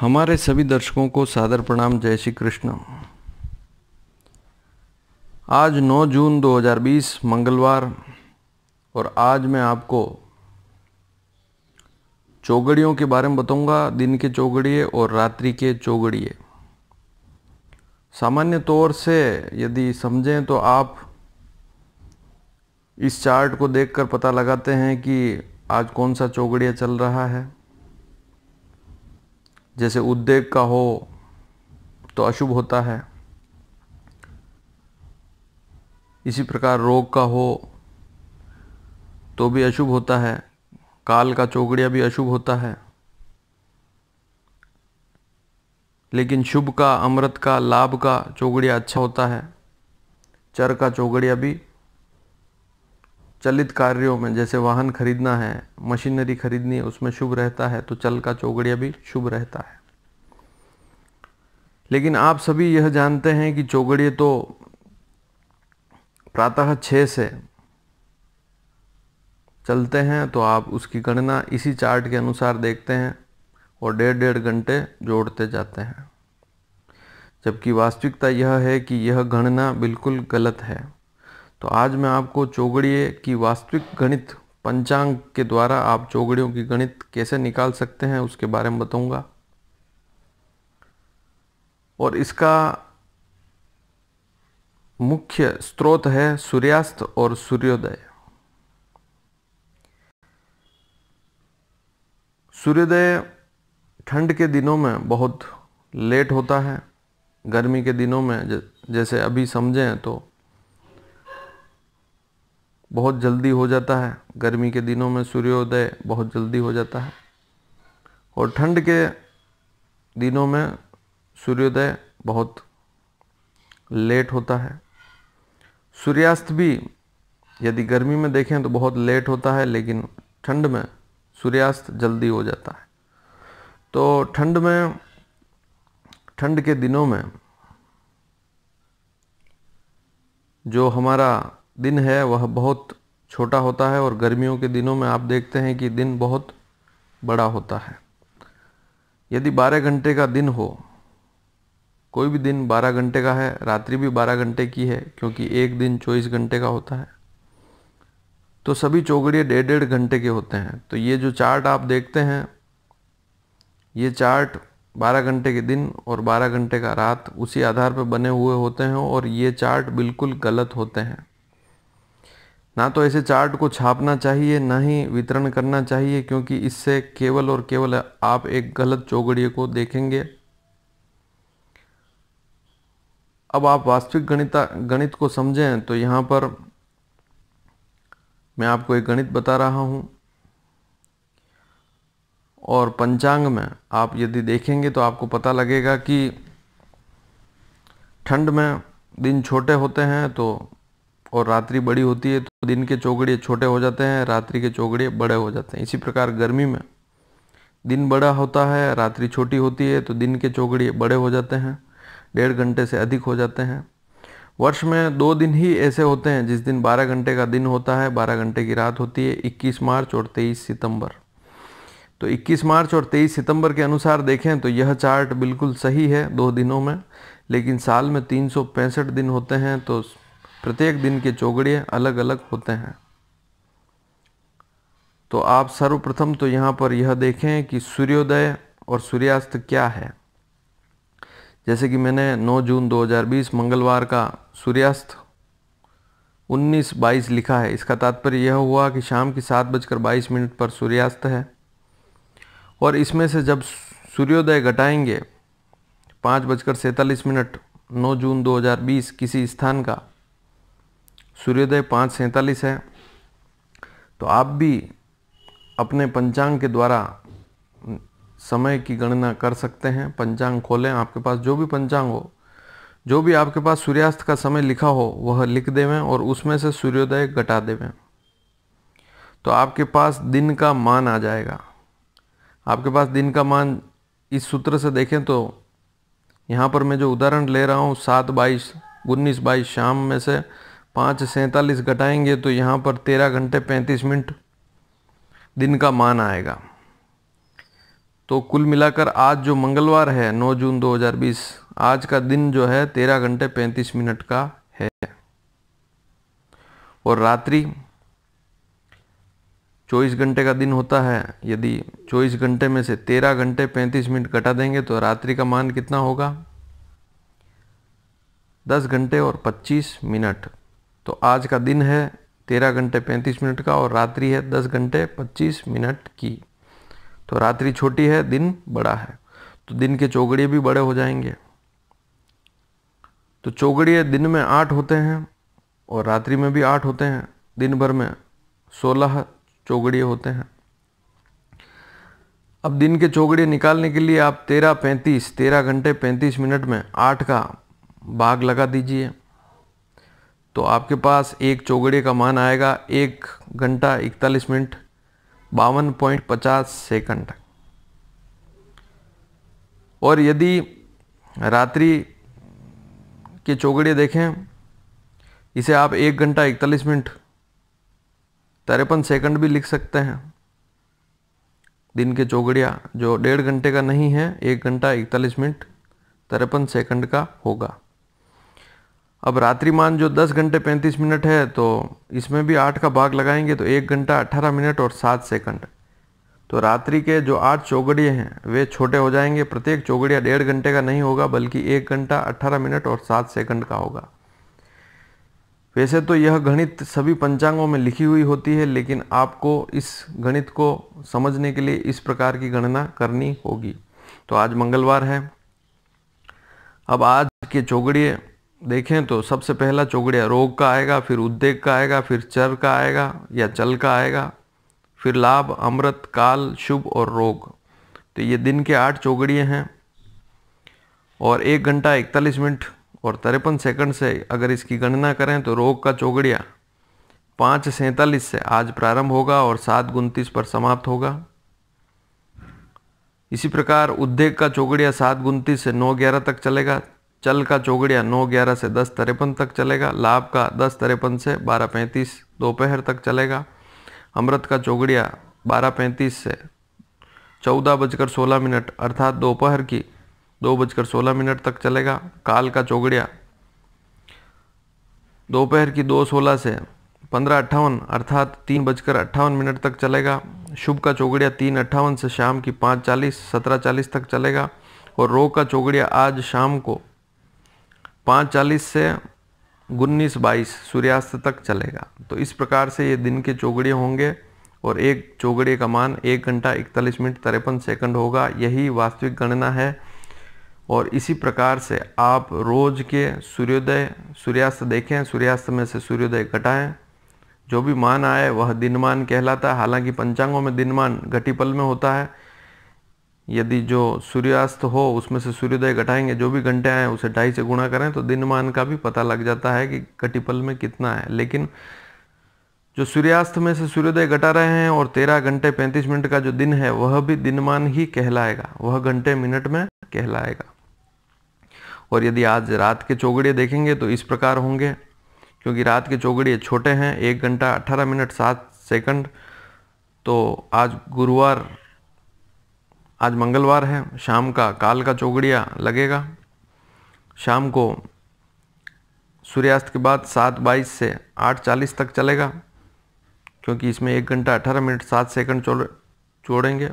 हमारे सभी दर्शकों को सादर प्रणाम जय श्री कृष्ण आज 9 जून 2020 मंगलवार और आज मैं आपको चौगड़ियों के बारे में बताऊंगा दिन के चौगड़िए और रात्रि के चौगड़िए सामान्य तौर से यदि समझें तो आप इस चार्ट को देखकर पता लगाते हैं कि आज कौन सा चौगड़िया चल रहा है जैसे उद्वेग का हो तो अशुभ होता है इसी प्रकार रोग का हो तो भी अशुभ होता है काल का चौकड़िया भी अशुभ होता है लेकिन शुभ का अमृत का लाभ का चौकड़िया अच्छा होता है चर का चौकड़िया भी चलित कार्यों में जैसे वाहन खरीदना है मशीनरी खरीदनी है उसमें शुभ रहता है तो चल का चौगड़िया भी शुभ रहता है लेकिन आप सभी यह जानते हैं कि चौगड़िए तो प्रातः छः से चलते हैं तो आप उसकी गणना इसी चार्ट के अनुसार देखते हैं और डेढ़ डेढ़ घंटे जोड़ते जाते हैं जबकि वास्तविकता यह है कि यह गणना बिल्कुल गलत है तो आज मैं आपको चौगड़िए की वास्तविक गणित पंचांग के द्वारा आप चौगड़ियों की गणित कैसे निकाल सकते हैं उसके बारे में बताऊंगा और इसका मुख्य स्रोत है सूर्यास्त और सूर्योदय सूर्योदय ठंड के दिनों में बहुत लेट होता है गर्मी के दिनों में जैसे अभी समझें तो बहुत जल्दी हो जाता है गर्मी के दिनों में सूर्योदय बहुत जल्दी हो जाता है और ठंड के दिनों में सूर्योदय बहुत लेट होता है सूर्यास्त भी यदि गर्मी में देखें तो बहुत लेट होता है लेकिन ठंड में सूर्यास्त जल्दी हो जाता है तो ठंड में ठंड के दिनों में जो हमारा दिन है वह बहुत छोटा होता है और गर्मियों के दिनों में आप देखते हैं कि दिन बहुत बड़ा होता है यदि 12 घंटे का दिन हो कोई भी दिन 12 घंटे का है रात्रि भी 12 घंटे की है क्योंकि एक दिन 24 घंटे का होता है तो सभी चौगड़िए डेढ़ डेढ़ घंटे के होते हैं तो ये जो चार्ट आप देखते हैं ये चार्ट 12 घंटे के दिन और 12 घंटे का रात उसी आधार पर बने हुए होते हैं और ये चार्ट बिल्कुल गलत होते हैं ना तो ऐसे चार्ट को छापना चाहिए ना ही वितरण करना चाहिए क्योंकि इससे केवल और केवल आप एक गलत चौगड़िए को देखेंगे अब आप वास्तविक गणिता गणित को समझें तो यहाँ पर मैं आपको एक गणित बता रहा हूँ और पंचांग में आप यदि देखेंगे तो आपको पता लगेगा कि ठंड में दिन छोटे होते हैं तो और रात्रि बड़ी होती है तो दिन के चौकड़िए छोटे हो जाते हैं रात्रि के चौकड़िए बड़े हो जाते हैं इसी प्रकार गर्मी में दिन बड़ा होता है रात्रि छोटी होती है तो दिन के चौकड़िए बड़े हो जाते हैं डेढ़ घंटे से अधिक हो जाते हैं वर्ष में दो दिन ही ऐसे होते हैं जिस दिन 12 घंटे का दिन होता है 12 घंटे की रात होती है 21 मार्च और 23 सितंबर तो 21 मार्च और 23 सितंबर के अनुसार देखें तो यह चार्ट बिल्कुल सही है दो दिनों में लेकिन साल में तीन दिन होते हैं तो प्रत्येक दिन के चौगड़िए अलग अलग होते हैं तो आप सर्वप्रथम तो यहाँ पर यह देखें कि सूर्योदय और सूर्यास्त क्या है जैसे कि मैंने 9 जून 2020 मंगलवार का सूर्यास्त बाईस लिखा है इसका तात्पर्य यह हुआ कि शाम की सात बजकर बाईस मिनट पर सूर्यास्त है और इसमें से जब सूर्योदय घटाएंगे पाँच बजकर सैंतालीस मिनट 9 जून 2020 किसी स्थान का सूर्योदय पाँच सैंतालीस है तो आप भी अपने पंचांग के द्वारा समय की गणना कर सकते हैं पंचांग खोलें आपके पास जो भी पंचांग हो जो भी आपके पास सूर्यास्त का समय लिखा हो वह लिख देवें और उसमें से सूर्योदय घटा देवें तो आपके पास दिन का मान आ जाएगा आपके पास दिन का मान इस सूत्र से देखें तो यहाँ पर मैं जो उदाहरण ले रहा हूँ सात बाईस उन्नीस बाईस शाम में से पाँच सैंतालीस घटाएंगे तो यहाँ पर तेरह घंटे पैंतीस मिनट दिन का मान आएगा तो कुल मिलाकर आज जो मंगलवार है 9 जून 2020 आज का दिन जो है तेरह घंटे पैंतीस मिनट का है और रात्रि चौबीस घंटे का दिन होता है यदि चौबीस घंटे में से तेरह घंटे पैंतीस मिनट घटा देंगे तो रात्रि का मान कितना होगा दस घंटे और पच्चीस मिनट तो आज का दिन है तेरह घंटे पैंतीस मिनट का और रात्रि है दस घंटे पच्चीस मिनट की तो रात्रि छोटी है दिन बड़ा है तो दिन के चौगड़िए भी बड़े हो जाएंगे तो चौगड़िए दिन में आठ होते हैं और रात्रि में भी आठ होते हैं दिन भर में सोलह चौगड़िए होते हैं अब दिन के चौगड़िए निकालने के लिए आप तेरह पैंतीस तेरह घंटे पैंतीस मिनट में आठ का भाग लगा दीजिए तो आपके पास एक चौगड़े का मान आएगा एक घंटा इकतालीस मिनट बावन पॉइंट पचास सेकंड और यदि रात्रि के चौगड़े देखें इसे आप एक घंटा इकतालीस मिनट तिरपन सेकंड भी लिख सकते हैं दिन के चौगड़िया जो डेढ़ घंटे का नहीं है एक घंटा इकतालीस मिनट तिरपन सेकंड का होगा अब रात्रिमान जो 10 घंटे 35 मिनट है तो इसमें भी आठ का भाग लगाएंगे तो एक घंटा 18 मिनट और सात सेकंड तो रात्रि के जो आठ चौगड़िए हैं वे छोटे हो जाएंगे प्रत्येक चौगड़िया डेढ़ घंटे का नहीं होगा बल्कि एक घंटा अट्ठारह मिनट और सात सेकंड का होगा वैसे तो यह गणित सभी पंचांगों में लिखी हुई होती है लेकिन आपको इस गणित को समझने के लिए इस प्रकार की गणना करनी होगी तो आज मंगलवार है अब आज के चौगड़िए देखें तो सबसे पहला चौगड़िया रोग का आएगा फिर उद्वेग का आएगा फिर चर का आएगा या चल का आएगा फिर लाभ अमृत काल शुभ और रोग तो ये दिन के आठ चौगड़िए हैं और एक घंटा इकतालीस मिनट और तिरपन सेकंड से अगर इसकी गणना करें तो रोग का चौगड़िया पाँच सैंतालीस से आज प्रारंभ होगा और सात उनतीस पर समाप्त होगा इसी प्रकार उद्योग का चौगड़िया सात उनतीस से नौ ग्यारह तक चलेगा चल का चौगड़िया नौ ग्यारह से दस तिरपन तक चलेगा लाभ का दस तिरपन से बारह पैंतीस दोपहर तक चलेगा अमृत का चौगड़िया बारह पैंतीस से चौदह बजकर सोलह मिनट अर्थात दोपहर की दो बजकर सोलह मिनट तक चलेगा काल का चौगड़िया दोपहर की दो सोलह से पंद्रह अट्ठावन अर्थात तीन बजकर अट्ठावन मिनट तक चलेगा शुभ का चौगड़िया तीन अट्ठावन से शाम की पाँच चालीस सत्रह चालीस तक चलेगा और रोग का चौगड़िया आज शाम को पाँच चालीस से उन्नीस बाईस सूर्यास्त तक चलेगा तो इस प्रकार से ये दिन के चौगड़े होंगे और एक चौगड़े का मान एक घंटा इकतालीस मिनट तिरपन सेकंड होगा यही वास्तविक गणना है और इसी प्रकार से आप रोज़ के सूर्योदय सूर्यास्त देखें सूर्यास्त में से सूर्योदय घटाएँ जो भी मान आए वह दिनमान कहलाता है हालांकि पंचांगों में दिनमान घटीपल में होता है यदि जो सूर्यास्त हो उसमें से सूर्योदय घटाएंगे जो भी घंटे आए उसे ढाई से गुणा करें तो दिनमान का भी पता लग जाता है कि कटिपल में कितना है लेकिन जो सूर्यास्त में से सूर्योदय घटा रहे हैं और तेरह घंटे पैंतीस मिनट का जो दिन है वह भी दिनमान ही कहलाएगा वह घंटे मिनट में कहलाएगा और यदि आज रात के चौगड़िए देखेंगे तो इस प्रकार होंगे क्योंकि रात के चौगड़िए छोटे हैं एक घंटा अट्ठारह मिनट सात सेकंड तो आज गुरुवार आज मंगलवार है शाम का काल का चौगड़िया लगेगा शाम को सूर्यास्त के बाद सात बाईस से आठ चालीस तक चलेगा क्योंकि इसमें एक घंटा अठारह मिनट सात सेकंड चोड़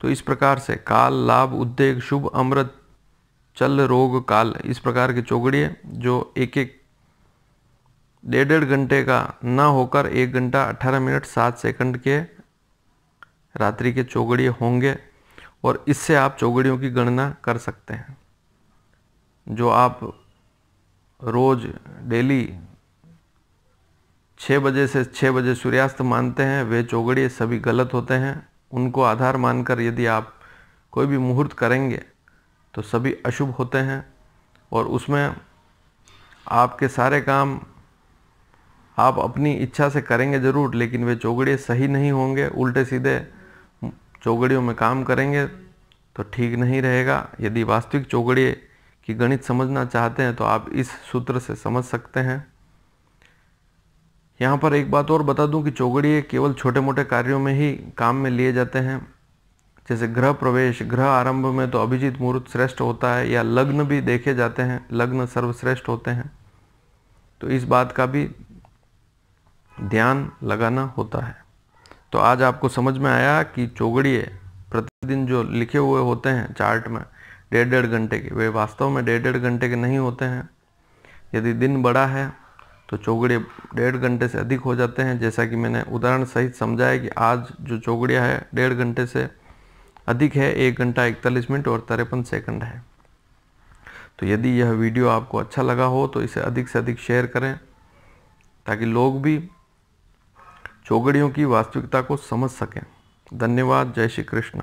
तो इस प्रकार से काल लाभ उद्योग शुभ अमृत चल रोग काल इस प्रकार के चौगड़िए जो एक एक डेढ़ डेढ़ घंटे का न होकर एक घंटा अट्ठारह मिनट सात सेकंड के रात्रि के चौगड़िए होंगे और इससे आप चौगड़ियों की गणना कर सकते हैं जो आप रोज़ डेली छः बजे से छः बजे सूर्यास्त मानते हैं वे चौगड़िए सभी गलत होते हैं उनको आधार मानकर यदि आप कोई भी मुहूर्त करेंगे तो सभी अशुभ होते हैं और उसमें आपके सारे काम आप अपनी इच्छा से करेंगे ज़रूर लेकिन वे चौगड़िए सही नहीं होंगे उल्टे सीधे चौगड़ियों में काम करेंगे तो ठीक नहीं रहेगा यदि वास्तविक चौगड़िए की गणित समझना चाहते हैं तो आप इस सूत्र से समझ सकते हैं यहाँ पर एक बात और बता दूं कि चौगड़िए केवल छोटे मोटे कार्यों में ही काम में लिए जाते हैं जैसे ग्रह प्रवेश ग्रह आरंभ में तो अभिजीत मुहूर्त श्रेष्ठ होता है या लग्न भी देखे जाते हैं लग्न सर्वश्रेष्ठ होते हैं तो इस बात का भी ध्यान लगाना होता है तो आज आपको समझ में आया कि चौगड़िए प्रतिदिन जो लिखे हुए होते हैं चार्ट में डेढ़ डेढ़ घंटे के वे वास्तव में डेढ़ डेढ़ घंटे के नहीं होते हैं यदि दिन बड़ा है तो चौगड़िए डेढ़ घंटे से अधिक हो जाते हैं जैसा कि मैंने उदाहरण सहित समझाया कि आज जो चौगड़िया है डेढ़ घंटे से अधिक है एक घंटा इकतालीस मिनट और तिरपन सेकंड है तो यदि यह वीडियो आपको अच्छा लगा हो तो इसे अधिक से अधिक शेयर करें ताकि लोग भी चौगड़ियों की वास्तविकता को समझ सकें धन्यवाद जय श्री कृष्ण